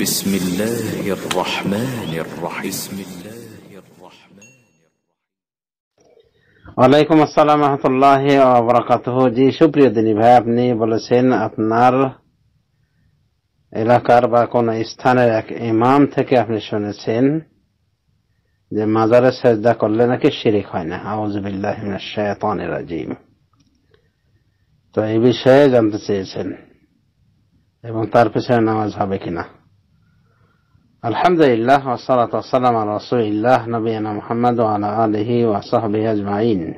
بسم الله الرحمن الرحيم بسم الله الرحمن ওয়ালাইকুম আসসালাম রহমতুল্লাহ আবরাকাতহ জি সুপ্রিয় দিনী ভাই আপনি বলেছেন আপনার এলাকার বা কোনো স্থানের এক ইমাম থেকে আপনি শুনেছেন যে মাজারে সেজদা করলে নাকি শিরিক হয় না আউজবিল্লাহ রাজিম তো এই বিষয়ে জানতে চেয়েছেন এবং তার পেছনে নামাজ হবে কিনা الحمد لله والصلاة والسلام على رسول الله نبينا محمد وعلى آله وصحبه أجمعين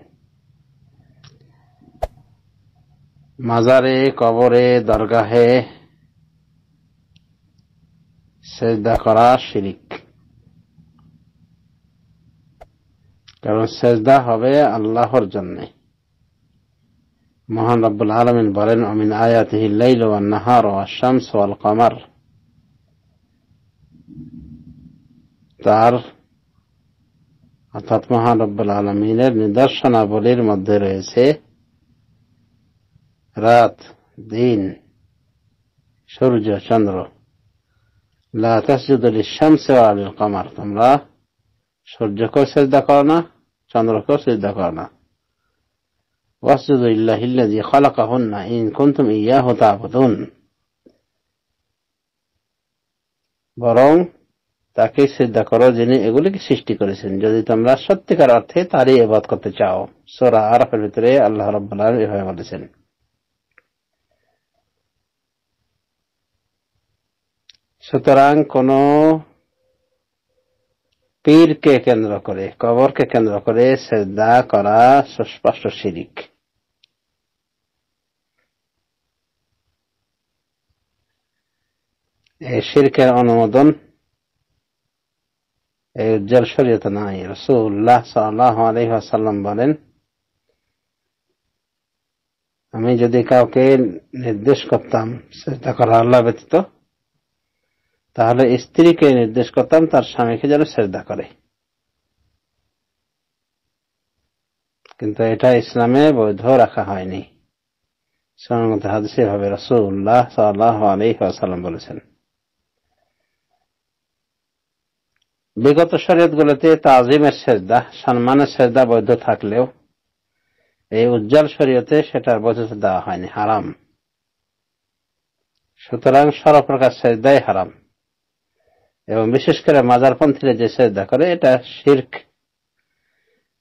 مزاري قبوري درگاه سجدة قراء شريك كرون سجدة هبه الله الجنة محمد رب العالمين برن ومن آياته الليل والنهار والشمس والقمر তার অর্থাৎ মহানব্বুল আলমিনের নিদর্শনাবলীর মধ্যে রয়েছে রাত দিন সূর্য চন্দ্র লা তাসজুদুল শামসে আলিল কমার তোমরা সূর্যকেও সেজদা করো না চন্দ্রকেও সেজদা করো না ওয়াসজুদু ইল্লাহি আল্লাযী খালাকাহুন্না ইন কুনতুম ইয়াহু তা'বুদুন বরং তাকে শ্রদ্ধা করো যিনি এগুলিকে সৃষ্টি করেছেন যদি তোমরা সত্যিকার অর্থে তারই এবাদ করতে চাও সোরা আরফের ভিতরে আল্লাহ রব্লা এভাবে বলেছেন সুতরাং কোন পীরকে কেন্দ্র করে কবরকে কেন্দ্র করে শ্রদ্ধা করা সুস্পষ্ট শিরিক এ শিরকের অনুমোদন উজ্জ্বল শরীয়তে নাই রসুল্লাহ সাল্লাহ আলহাসাল্লাম বলেন আমি যদি কাউকে নির্দেশ করতাম সেটা করা আল্লাহ ব্যতীত তাহলে স্ত্রীকে নির্দেশ করতাম তার স্বামীকে যেন শ্রদ্ধা করে কিন্তু এটা ইসলামে বৈধ রাখা হয়নি সোনামত হাদিস এভাবে রসুল্লাহ সাল্লাহ আলহাসাল্লাম বলেছেন বিগত শরীয়তগুলোতে তাজিমের সেজদা সম্মানের সেজদা বৈধ থাকলেও এই উজ্জ্বল শরীয়তে সেটার বৈধতা দেওয়া হয়নি হারাম সুতরাং সর্বপ্রকার সেজদাই হারাম এবং বিশেষ করে মাজারপন্থীরা যে সেজদা করে এটা শির্ক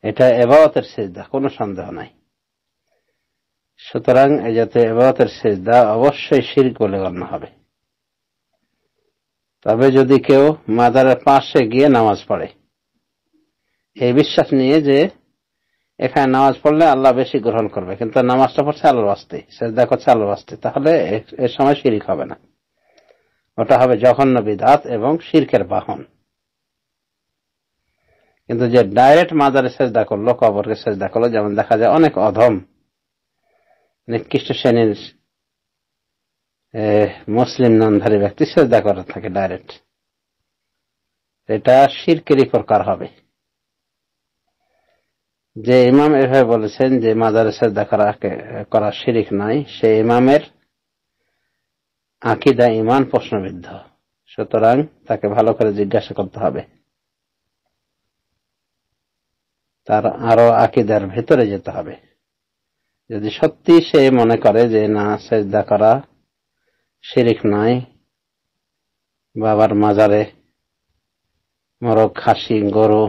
এটা এবাওয়াতের সেজদা কোনো সন্দেহ নাই সুতরাং এ যাতে এবাওয়াতের সেজদা অবশ্যই শির্ক বলে গণ্য হবে তবে যদি কেউ মাজারের পাশে গিয়ে নামাজ পড়ে এই বিশ্বাস নিয়ে যে এখানে নামাজ পড়লে আল্লাহ বেশি গ্রহণ করবে কিন্তু নামাজটা পড়ছে আলোর বাস্তে শ্রদ্ধা করছে আল্লাহর বাস্তে তাহলে এর সময় শিরিক হবে না ওটা হবে জঘন্য বিধাত এবং শির্কের বাহন কিন্তু যে ডাইরেক্ট মাজারে সেজদা করলো কবরকে সেজদা করলো যেমন দেখা যায় অনেক অধম নিকৃষ্ট শ্রেণীর মুসলিম ননধারী ব্যক্তি শ্রদ্ধা করে থাকে ডাইরেক্ট এটা শিরকেরই প্রকার হবে যে ইমাম এভাবে বলেছেন যে মাজারে শ্রদ্ধা করা করা শিরিক নাই সে ইমামের আকিদা ইমান প্রশ্নবিদ্ধ সুতরাং তাকে ভালো করে জিজ্ঞাসা করতে হবে তার আরো আকিদার ভেতরে যেতে হবে যদি সত্যি সে মনে করে যে না শ্রদ্ধা করা শিরিক নাই বাবার মাজারে মরক খাসি গরু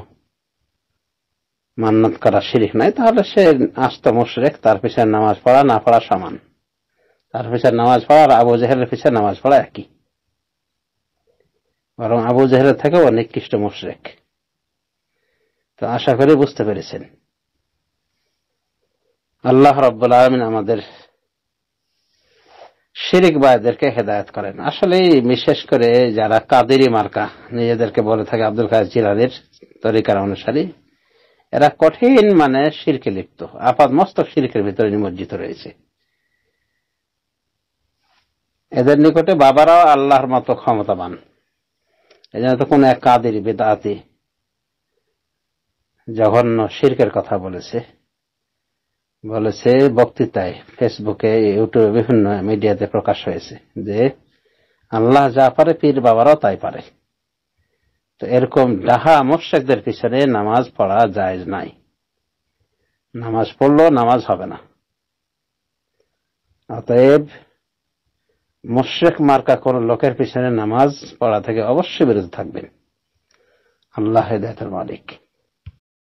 মান্নত করা শিরিক নাই তাহলে সে আস্ত মুশরেক তার পিছনে নামাজ পড়া না পড়া সমান তার পিছনে নামাজ পড়া আর আবু জেহেলের পিছনে নামাজ পড়া একই বরং আবু জেহেলের থেকে অনেক কৃষ্ট মুশরেক তো আশা করে বুঝতে পেরেছেন আল্লাহ রব্বুল আলমিন আমাদের এদেরকে হেদায়ত করেন আসলে বিশেষ করে যারা কাদেরি মার্কা নিজেদেরকে বলে থাকে আব্দুল কাজ জিরানির তরিকার অনুসারী এরা কঠিন মানে শিরকে লিপ্ত আপাত মস্তক শিরকের ভিতরে নিমজ্জিত রয়েছে এদের নিকটে বাবারাও আল্লাহর মতো ক্ষমতাবান এজন্য তো কোন এক কাদের বেদাতি জঘন্য শিরকের কথা বলেছে বলেছে বক্তৃতায় ফেসবুকে ইউটিউবে বিভিন্ন মিডিয়াতে প্রকাশ হয়েছে যে আল্লাহ যা পারে পীর বাবারও তাই পারে তো এরকম ডাহা মোর্শেকদের পিছনে নামাজ পড়া যায় নাই নামাজ পড়লেও নামাজ হবে না অতএব মোর্শেক মার্কা কোন লোকের পিছনে নামাজ পড়া থেকে অবশ্যই বিরত থাকবেন আল্লাহ হেদায়তের মালিক